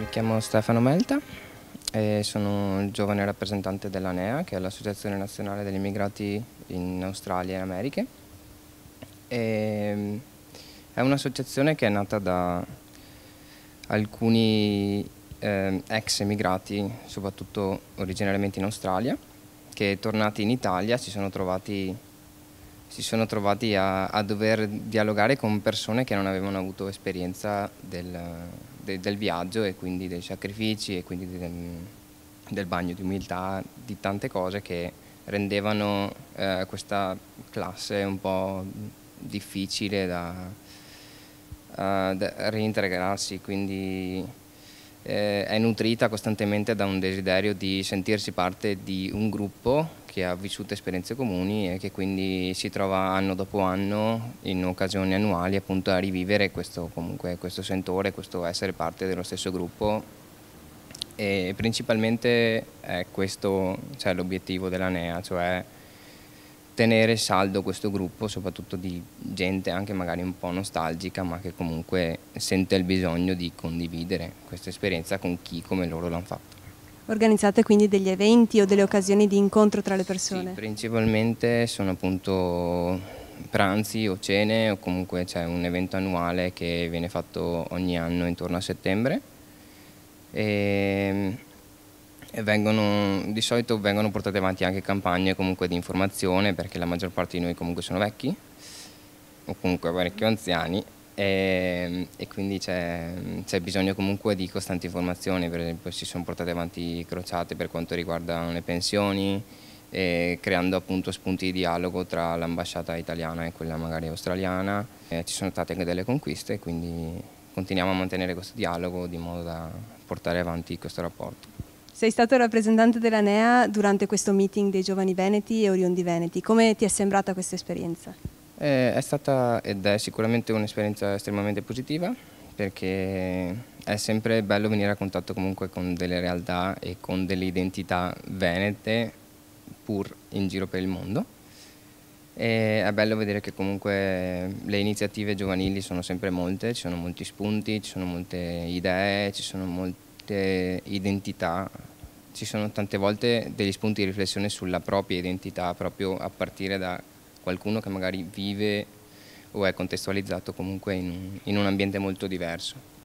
Mi chiamo Stefano Melta e sono il giovane rappresentante della NEA, che è l'Associazione Nazionale degli Immigrati in Australia e Americhe. E mm, è un'associazione che è nata da alcuni eh, ex emigrati, soprattutto originariamente in Australia, che tornati in Italia si sono trovati, si sono trovati a, a dover dialogare con persone che non avevano avuto esperienza del de, del viaggio e quindi dei sacrifici e quindi del, del bagno di umiltà, di tante cose che rendevano eh, questa classe un po' difficile da, uh, da reintegrarsi, quindi eh, è nutrita costantemente da un desiderio di sentirsi parte di un gruppo che ha vissuto esperienze comuni e che quindi si trova anno dopo anno in occasioni annuali appunto a rivivere questo, comunque, questo sentore, questo essere parte dello stesso gruppo e principalmente è questo cioè, l'obiettivo NEA, cioè tenere saldo questo gruppo, soprattutto di gente anche magari un po' nostalgica, ma che comunque sente il bisogno di condividere questa esperienza con chi come loro l'hanno fatto. Organizzate quindi degli eventi o delle occasioni di incontro tra le persone? Sì, principalmente sono appunto pranzi o cene o comunque c'è un evento annuale che viene fatto ogni anno intorno a settembre. E ehm, e vengono, di solito vengono portate avanti anche campagne comunque di informazione perché la maggior parte di noi comunque sono vecchi o comunque parecchio anziani e, ehm, e quindi c'è, bisogno comunque di costanti informazioni, per esempio si sono portate avanti crociate per quanto riguarda le pensioni, eh, creando appunto spunti di dialogo tra l'ambasciata italiana e quella magari australiana. E eh, ci sono state anche delle conquiste, quindi continuiamo a mantenere questo dialogo di modo da portare avanti questo rapporto. Sei stato rappresentante della NEA durante questo meeting dei giovani veneti e oriundi veneti. Come ti è sembrata questa esperienza? Eh, è stata ed è sicuramente un'esperienza estremamente positiva perché è sempre bello venire a contatto comunque con delle realtà e con delle identità venete pur in giro per il mondo. E è bello vedere che comunque le iniziative giovanili sono sempre molte, ci sono molti spunti, ci sono molte idee, ci sono molte identità ci sono tante volte degli spunti di riflessione sulla propria identità, proprio a partire da qualcuno che magari vive o è contestualizzato comunque in un, in un ambiente molto diverso.